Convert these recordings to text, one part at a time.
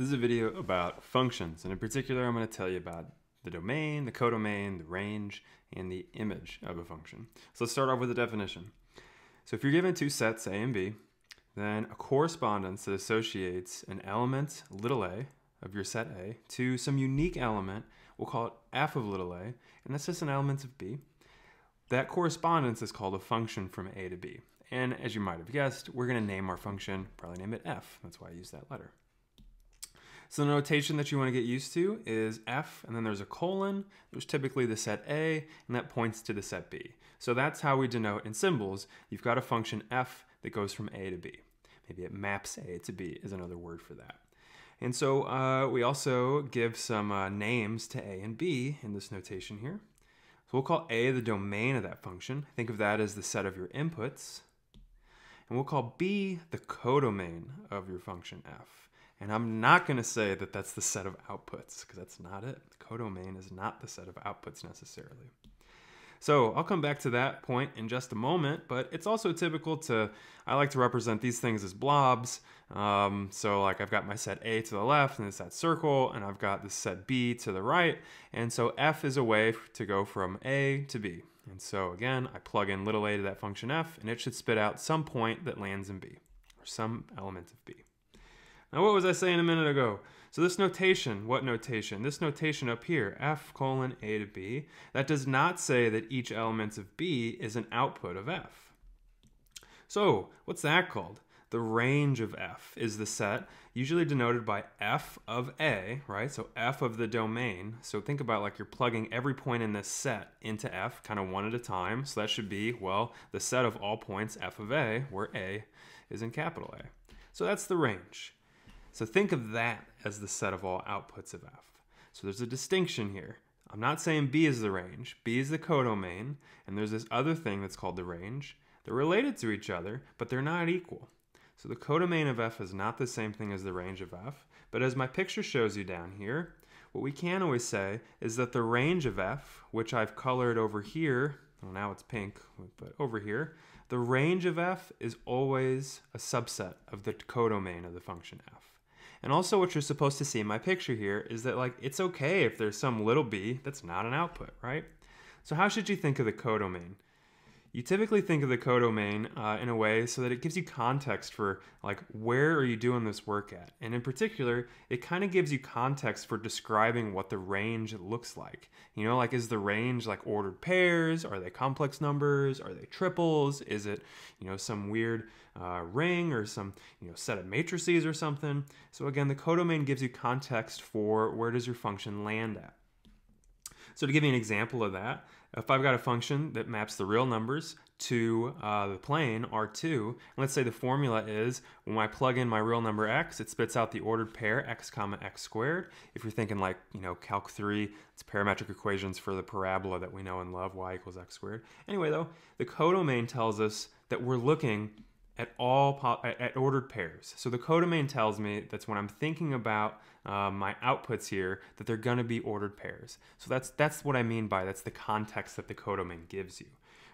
This is a video about functions, and in particular, I'm going to tell you about the domain, the codomain, the range, and the image of a function. So let's start off with the definition. So if you're given two sets, A and B, then a correspondence that associates an element, little a, of your set A to some unique element, we'll call it f of little a, and that's just an element of B. That correspondence is called a function from A to B. And as you might have guessed, we're going to name our function, probably name it f. That's why I use that letter. So the notation that you want to get used to is F, and then there's a colon. There's typically the set A, and that points to the set B. So that's how we denote in symbols. You've got a function F that goes from A to B. Maybe it maps A to B is another word for that. And so uh, we also give some uh, names to A and B in this notation here. So we'll call A the domain of that function. Think of that as the set of your inputs. And we'll call B the codomain of your function f. And I'm not going to say that that's the set of outputs because that's not it. The codomain is not the set of outputs necessarily. So I'll come back to that point in just a moment, but it's also typical to, I like to represent these things as blobs. Um, so like I've got my set A to the left and it's that circle and I've got the set B to the right. And so F is a way to go from A to B. And so again, I plug in little a to that function F and it should spit out some point that lands in B or some element of B. Now what was I saying a minute ago? So this notation, what notation? This notation up here, f colon a to b, that does not say that each element of b is an output of f. So what's that called? The range of f is the set, usually denoted by f of a, right? So f of the domain. So think about like you're plugging every point in this set into f, kind of one at a time. So that should be, well, the set of all points f of a, where a is in capital A. So that's the range. So think of that as the set of all outputs of f. So there's a distinction here. I'm not saying B is the range. B is the codomain, and there's this other thing that's called the range. They're related to each other, but they're not equal. So the codomain of f is not the same thing as the range of f, but as my picture shows you down here, what we can always say is that the range of f, which I've colored over here, well now it's pink, but over here, the range of f is always a subset of the codomain of the function f. And also what you're supposed to see in my picture here is that like it's okay if there's some little b that's not an output, right? So how should you think of the codomain? you typically think of the codomain uh, in a way so that it gives you context for like where are you doing this work at and in particular it kind of gives you context for describing what the range looks like you know like is the range like ordered pairs are they complex numbers are they triples is it you know some weird uh, ring or some you know set of matrices or something so again the codomain gives you context for where does your function land at so to give you an example of that, if I've got a function that maps the real numbers to uh, the plane R2, and let's say the formula is when I plug in my real number x, it spits out the ordered pair x comma x squared. If you're thinking like, you know, Calc 3, it's parametric equations for the parabola that we know and love, y equals x squared. Anyway though, the codomain tells us that we're looking at all at ordered pairs. So the codomain tells me that's when I'm thinking about uh, my outputs here that they're going to be ordered pairs. So that's that's what I mean by that's the context that the codomain gives you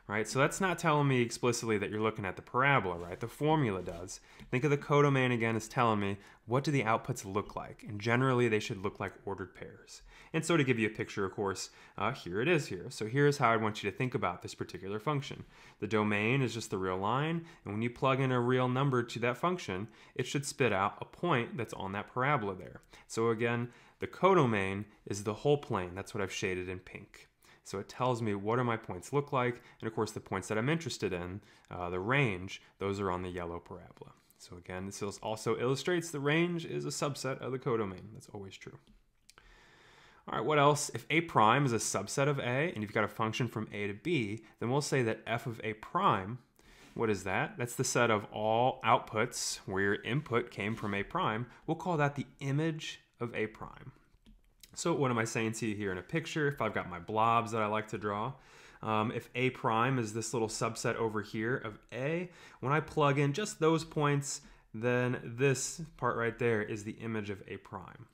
right? So that's not telling me explicitly that you're looking at the parabola, right? The formula does. Think of the codomain again as telling me what do the outputs look like? And generally they should look like ordered pairs. And so to give you a picture, of course, uh, here it is here. So here's how I want you to think about this particular function. The domain is just the real line, and when you plug in a real number to that function, it should spit out a point that's on that parabola there. So again, the codomain is the whole plane. That's what I've shaded in pink. So it tells me what do my points look like, and of course the points that I'm interested in, uh, the range, those are on the yellow parabola. So again, this also illustrates the range is a subset of the codomain. That's always true. All right, what else? If A prime is a subset of A, and you've got a function from A to B, then we'll say that F of A prime, what is that? That's the set of all outputs where your input came from A prime. We'll call that the image of A prime. So what am I saying to you here in a picture? If I've got my blobs that I like to draw, um, if A prime is this little subset over here of A, when I plug in just those points, then this part right there is the image of A prime.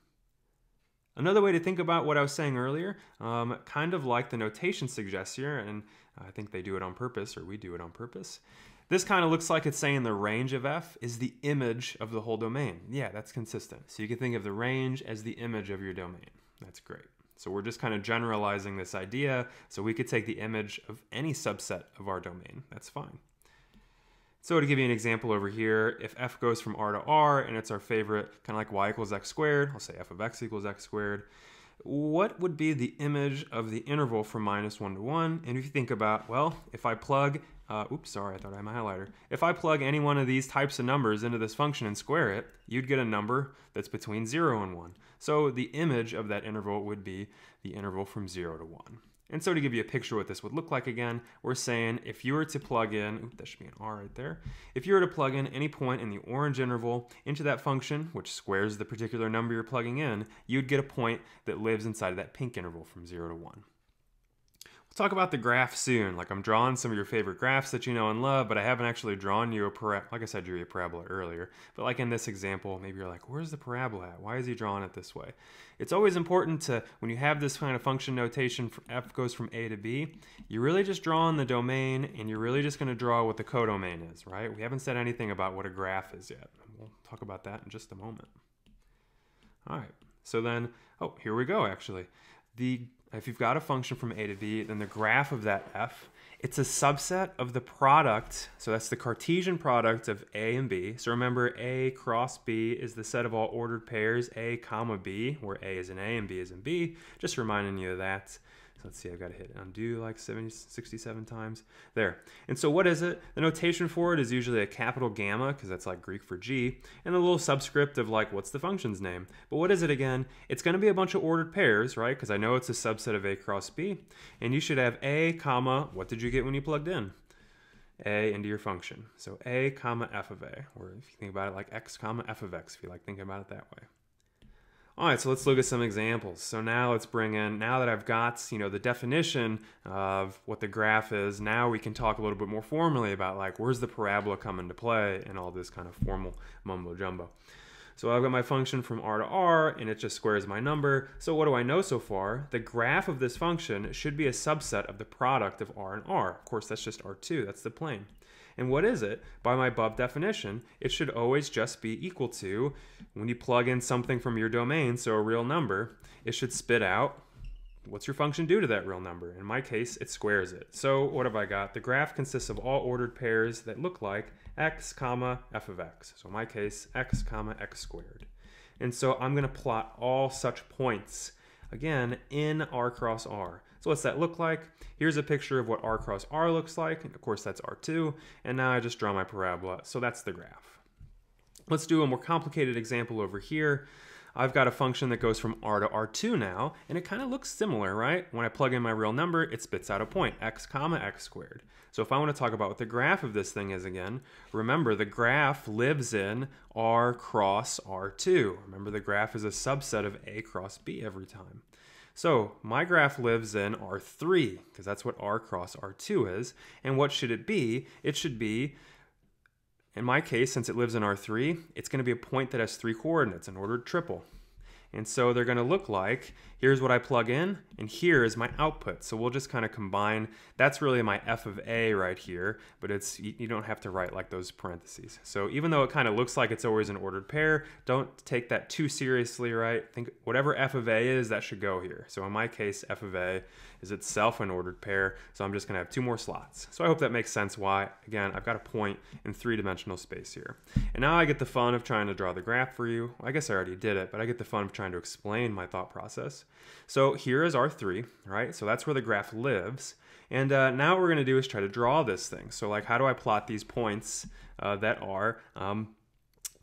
Another way to think about what I was saying earlier, um, kind of like the notation suggests here, and I think they do it on purpose, or we do it on purpose, this kind of looks like it's saying the range of f is the image of the whole domain. Yeah, that's consistent. So you can think of the range as the image of your domain. That's great. So we're just kind of generalizing this idea. So we could take the image of any subset of our domain. That's fine. So to give you an example over here, if f goes from r to r and it's our favorite, kind of like y equals x squared, I'll say f of x equals x squared what would be the image of the interval from minus 1 to 1? And if you think about, well, if I plug, uh, oops, sorry, I thought I had my highlighter. If I plug any one of these types of numbers into this function and square it, you'd get a number that's between 0 and 1. So the image of that interval would be the interval from 0 to 1. And so to give you a picture of what this would look like again, we're saying if you were to plug in, that should be an R right there. If you were to plug in any point in the orange interval into that function, which squares the particular number you're plugging in, you'd get a point that lives inside of that pink interval from 0 to 1. We'll talk about the graph soon. Like I'm drawing some of your favorite graphs that you know and love, but I haven't actually drawn you a parabola. Like I said, drew are a parabola earlier. But like in this example, maybe you're like, where's the parabola at? Why is he drawing it this way? It's always important to, when you have this kind of function notation, f goes from a to b, you're really just drawing the domain and you're really just gonna draw what the codomain is, right? We haven't said anything about what a graph is yet. We'll talk about that in just a moment. All right, so then, oh, here we go actually. The if you've got a function from a to b, then the graph of that f, it's a subset of the product. So that's the Cartesian product of a and b. So remember, a cross b is the set of all ordered pairs, a comma b, where a is in a and b is in b. Just reminding you of that. Let's see, I've got to hit undo like 70, 67 times. There. And so what is it? The notation for it is usually a capital gamma, because that's like Greek for G, and a little subscript of like, what's the function's name? But what is it again? It's going to be a bunch of ordered pairs, right? Because I know it's a subset of A cross B. And you should have A comma, what did you get when you plugged in? a into your function. So a comma f of a, or if you think about it like x comma f of x, if you like thinking about it that way. All right, so let's look at some examples. So now let's bring in, now that I've got, you know, the definition of what the graph is, now we can talk a little bit more formally about like, where's the parabola come into play and all this kind of formal mumbo jumbo. So I've got my function from r to r, and it just squares my number. So what do I know so far? The graph of this function should be a subset of the product of r and r. Of course, that's just r2, that's the plane. And what is it? By my above definition, it should always just be equal to, when you plug in something from your domain, so a real number, it should spit out what's your function do to that real number? In my case, it squares it. So what have I got? The graph consists of all ordered pairs that look like x comma f of x. So in my case, x comma x squared. And so I'm gonna plot all such points again, in R cross R. So what's that look like? Here's a picture of what R cross R looks like. of course, that's R2. And now I just draw my parabola. So that's the graph. Let's do a more complicated example over here. I've got a function that goes from R to R2 now, and it kind of looks similar, right? When I plug in my real number, it spits out a point, x comma x squared. So if I want to talk about what the graph of this thing is again, remember the graph lives in R cross R2. Remember the graph is a subset of A cross B every time. So my graph lives in R3, because that's what R cross R2 is. And what should it be? It should be in my case, since it lives in R3, it's going to be a point that has three coordinates, an ordered triple. And so they're going to look like, here's what I plug in, and here is my output. So we'll just kind of combine, that's really my f of a right here, but it's you don't have to write like those parentheses. So even though it kind of looks like it's always an ordered pair, don't take that too seriously, right? Think whatever f of a is, that should go here. So in my case, f of a is itself an ordered pair. So I'm just gonna have two more slots. So I hope that makes sense why, again, I've got a point in three-dimensional space here. And now I get the fun of trying to draw the graph for you. Well, I guess I already did it, but I get the fun of trying to explain my thought process. So here is R3, right? So that's where the graph lives. And uh, now what we're gonna do is try to draw this thing. So like, how do I plot these points uh, that are um,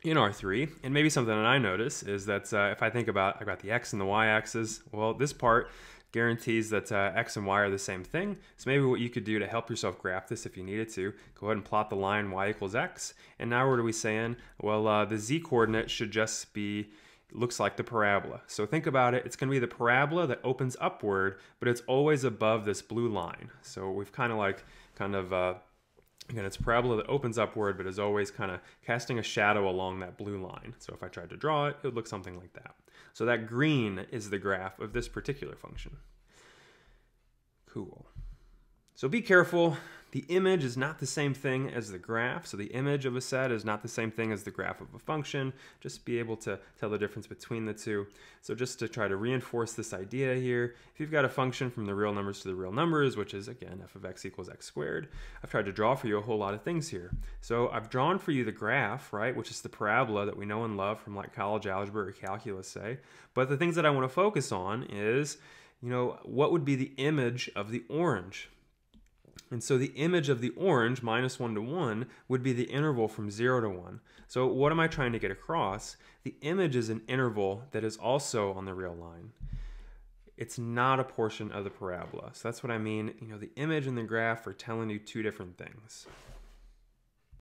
in R3, and maybe something that I notice is that uh, if I think about, I've got the X and the Y axis, well, this part guarantees that uh, X and Y are the same thing. So maybe what you could do to help yourself graph this if you needed to, go ahead and plot the line Y equals X. And now what are we saying? Well, uh, the Z coordinate should just be looks like the parabola. So think about it, it's gonna be the parabola that opens upward, but it's always above this blue line. So we've kind of like, kind of uh, Again, it's parabola that opens upward, but is always kind of casting a shadow along that blue line. So if I tried to draw it, it would look something like that. So that green is the graph of this particular function. Cool. So be careful. The image is not the same thing as the graph, so the image of a set is not the same thing as the graph of a function. Just be able to tell the difference between the two. So just to try to reinforce this idea here, if you've got a function from the real numbers to the real numbers, which is again f of x equals x squared, I've tried to draw for you a whole lot of things here. So I've drawn for you the graph, right, which is the parabola that we know and love from like college algebra or calculus, say. But the things that I want to focus on is, you know, what would be the image of the orange? And so the image of the orange, minus 1 to 1, would be the interval from 0 to 1. So what am I trying to get across? The image is an interval that is also on the real line. It's not a portion of the parabola. So that's what I mean. You know, the image and the graph are telling you two different things.